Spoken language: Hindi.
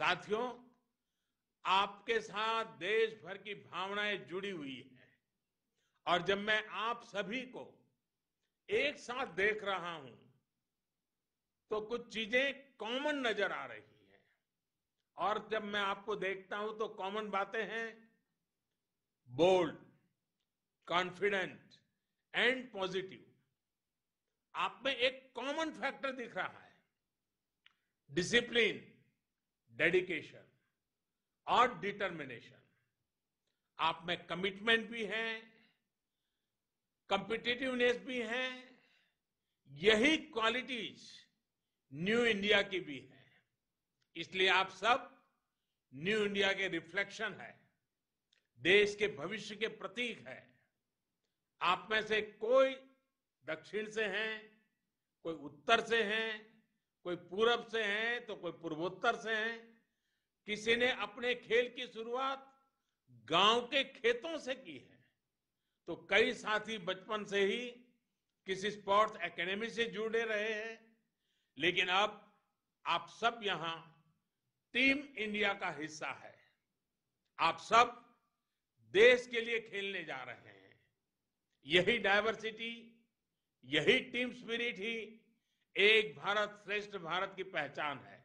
साथियों आपके साथ देश भर की भावनाएं जुड़ी हुई है और जब मैं आप सभी को एक साथ देख रहा हूं तो कुछ चीजें कॉमन नजर आ रही है और जब मैं आपको देखता हूं तो कॉमन बातें हैं बोल्ड कॉन्फिडेंट एंड पॉजिटिव आप में एक कॉमन फैक्टर दिख रहा है डिसिप्लिन डेडिकेशन और डिटर्मिनेशन आप में कमिटमेंट भी है कंपिटेटिवनेस भी है यही क्वालिटीज न्यू इंडिया की भी है इसलिए आप सब न्यू इंडिया के रिफ्लेक्शन है देश के भविष्य के प्रतीक है आप में से कोई दक्षिण से हैं कोई उत्तर से हैं कोई पूरब से है तो कोई पूर्वोत्तर से है किसी ने अपने खेल की शुरुआत गांव के खेतों से की है तो कई साथी बचपन से ही किसी स्पोर्ट्स एकेडमी से जुड़े रहे हैं लेकिन अब आप सब यहां टीम इंडिया का हिस्सा है आप सब देश के लिए खेलने जा रहे हैं यही डायवर्सिटी यही टीम स्पिरिट ही एक भारत श्रेष्ठ भारत की पहचान है